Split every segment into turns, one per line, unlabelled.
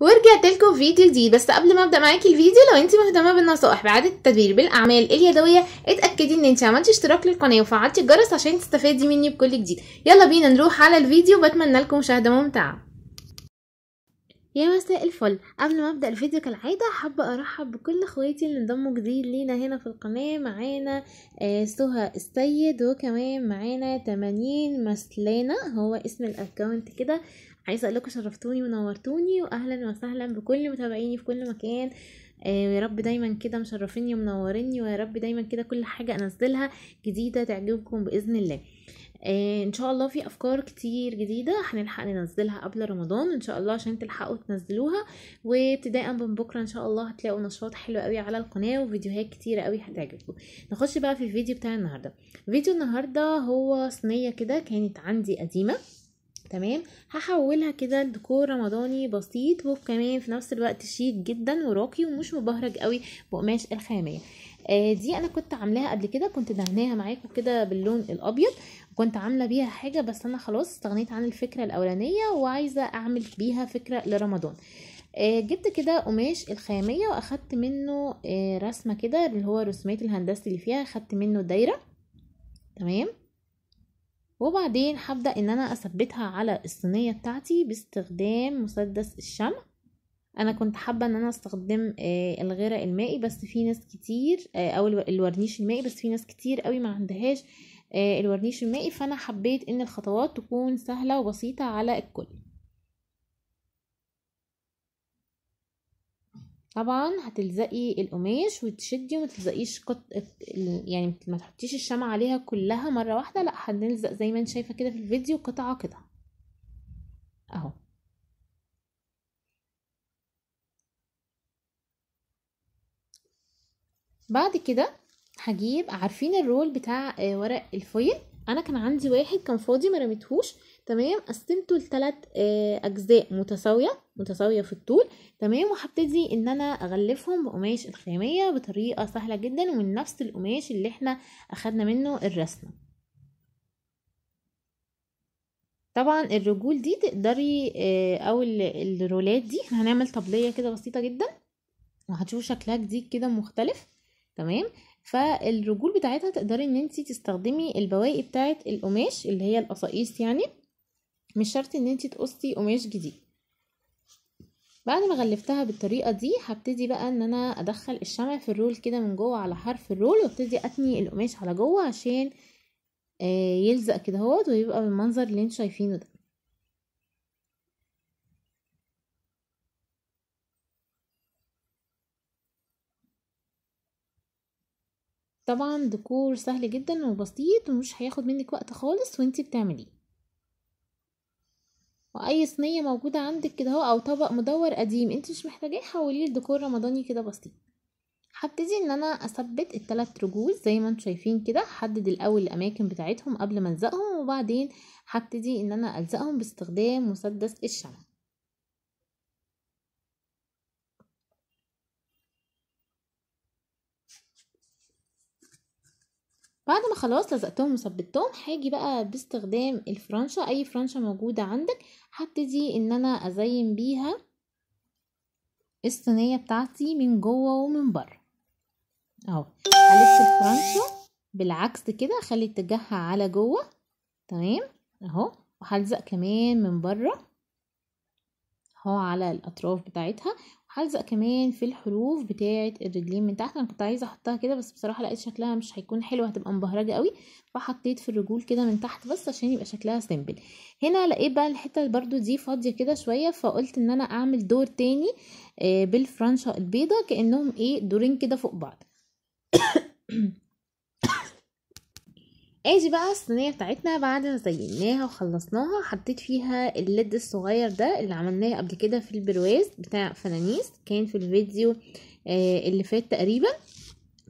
ورجعت لكم فيديو جديد بس قبل ما ابدا معاكي الفيديو لو انت مهتمه بالنصائح بعد التدبير بالاعمال اليدويه اتاكدي ان انت عملتي اشتراك للقناه وفعلتي الجرس عشان تستفادي مني بكل جديد يلا بينا نروح على الفيديو بتمنى لكم مشاهده ممتعه يا مساء الفل قبل ما ابدا الفيديو كالعاده حابه ارحب بكل اخواتي اللي انضموا جديد لينا هنا في القناه معانا آه، سهى السيد وكمان معانا 80 مسلانه هو اسم الاكونت كده عايزه اقول لكم شرفتوني ونورتوني واهلا وسهلا بكل متابعيني في كل مكان آه، ويا رب دايما كده مشرفيني ومنوريني ويا رب دايما كده كل حاجه انزلها جديده تعجبكم باذن الله آه، ان شاء الله في افكار كتير جديده هنلحق ننزلها قبل رمضان ان شاء الله عشان تلحقوا تنزلوها وابتداء من بكره ان شاء الله هتلاقوا نشاط حلو قوي على القناه وفيديوهات كتيره قوي هتعجبكم نخش بقى في الفيديو بتاع النهارده فيديو النهارده هو صينيه كده كانت عندي قديمه تمام هحولها كده لديكور رمضاني بسيط وكمان في نفس الوقت شيك جدا وراقي ومش مبهرج قوي بقماش الخاميه آه دي انا كنت عاملاها قبل كده كنت دهناها معاكم كده باللون الابيض وكنت عامله بيها حاجه بس انا خلاص استغنيت عن الفكره الاولانيه وعايزه اعمل بيها فكره لرمضان آه جبت كده قماش الخاميه واخدت منه آه رسمه كده اللي هو رسومات الهندسه اللي فيها اخدت منه دايره تمام وبعدين هبدأ ان انا اثبتها على الصينية بتاعتي باستخدام مسدس الشمع انا كنت حابة ان انا استخدم آه، الغرق المائي بس في ناس كتير آه، او الورنيش المائي بس في ناس كتير قوي ما عندهاش آه، الورنيش المائي فانا حبيت ان الخطوات تكون سهلة وبسيطة على الكل طبعا هتلزقي القماش وتشدي وما تلزقيش قط... يعني ما تحطيش الشمعة عليها كلها مرة واحدة لا هنلزق زي ما انت شايفة كده في الفيديو قطعة كده اهو بعد كده هجيب عارفين الرول بتاع آه، ورق الفويل انا كان عندي واحد كان فاضي ما رميتهوش تمام قسمته لثلاث آه، اجزاء متساويه متساويه في الطول تمام وهبتدي ان انا اغلفهم بقماش الخاميه بطريقه سهله جدا ومن نفس القماش اللي احنا اخدنا منه الرسمه طبعا الرجول دي تقدري آه، او الرولات دي هنعمل طبليه كده بسيطه جدا وهتشوفوا شكلها جديد كده مختلف تمام فالرجول بتاعتها تقدري ان انت تستخدمي البواقي بتاعه القماش اللي هي القصائص يعني مش شرط ان انت تقصي قماش جديد بعد ما غلفتها بالطريقه دي هبتدي بقى ان انا ادخل الشمع في الرول كده من جوه على حرف الرول وابتدي اتني القماش على جوه عشان آه، يلزق كده اهوت ويبقى بالمنظر اللي انتوا شايفينه ده طبعا ديكور سهل جدا وبسيط ومش هياخد منك وقت خالص وانتي بتعمليه واي صينيه موجوده عندك كده اهو او طبق مدور قديم انت مش محتاجاه حوليه لديكور رمضاني كده بسيط هبتدي ان انا اثبت التلات رجول زي ما انتم شايفين كده هحدد الاول الاماكن بتاعتهم قبل ما الزقهم وبعدين هبتدي ان انا الزقهم باستخدام مسدس الشمع بعد ما خلاص لزقتهم وثبتهم هاجي بقى باستخدام الفرنشه اي فرنشه موجوده عندك هبتدي ان انا ازين بيها الصينيه بتاعتي من جوه ومن بره اهو هلف الفرنشه بالعكس كده اخلي اتجاهها على جوه تمام اهو وهلزق كمان من بره اهو على الاطراف بتاعتها هلزق كمان في الحروف بتاعت الرجلين من تحت انا كنت عايزه احطها كده بس بصراحه لقيت شكلها مش هيكون حلو هتبقى مبهرجه قوي فحطيت في الرجول كده من تحت بس عشان يبقى شكلها سيمبل هنا لقيت بقى الحته برده دي فاضيه كده شويه فقلت ان انا اعمل دور تاني آه، بالفرنشه البيضه كانهم ايه دورين كده فوق بعض اجي بقى الصينيه بتاعتنا بعد ما زيناها وخلصناها حطيت فيها الليد الصغير ده اللي عملناه قبل كده في البرواز بتاع فنانيس كان في الفيديو آه، اللي فات تقريبا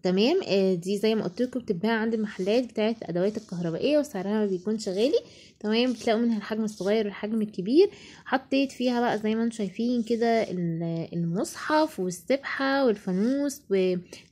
تمام آه، دي زي ما قلت لكم بتتباع عند المحلات بتاعه الادوات الكهربائيه وسعرها ما بيكونش غالي تمام بتلاقوا منها الحجم الصغير والحجم الكبير حطيت فيها بقى زي ما انتم شايفين كده المصحف والسبحه والفانوس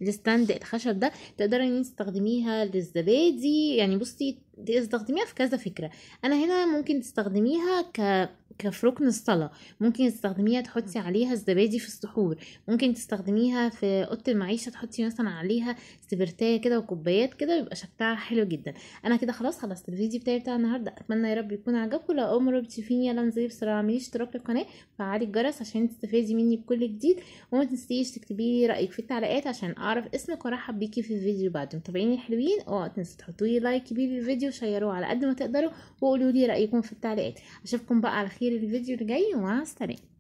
والستاند الخشب ده تقدري ان تستخدميها للزبادي يعني بصي تستخدميها في كذا فكره انا هنا ممكن تستخدميها ك كفركن الصلاة ممكن تستخدميها تحطي عليها الزبادي في السحور ممكن تستخدميها في اوضه المعيشه تحطي مثلا عليها سبرتايه كده وكوبايات كده بيبقى شكلها حلو جدا انا كده خلاص خلصت الفيديو بتاعي بتاع النهارده اتمنى يا رب يكون عجبكم لو اول مره بتشوفيني يلا انزلي بسرعه اعملي اشتراك للقناه وفعلي الجرس عشان تستفادي مني بكل جديد وما تنسيش تكتبي لي رايك في التعليقات عشان اعرف اسمك وارحب بيكي في الفيديو بعده متابعيني الحلوين اوعوا تنسوا تحطوا لي لايك كبير للفيديو وشيروه على قد ما تقدروا وقولوا لي رايكم في التعليقات اشوفكم بقى على خير takdir edildiğini yastarayın.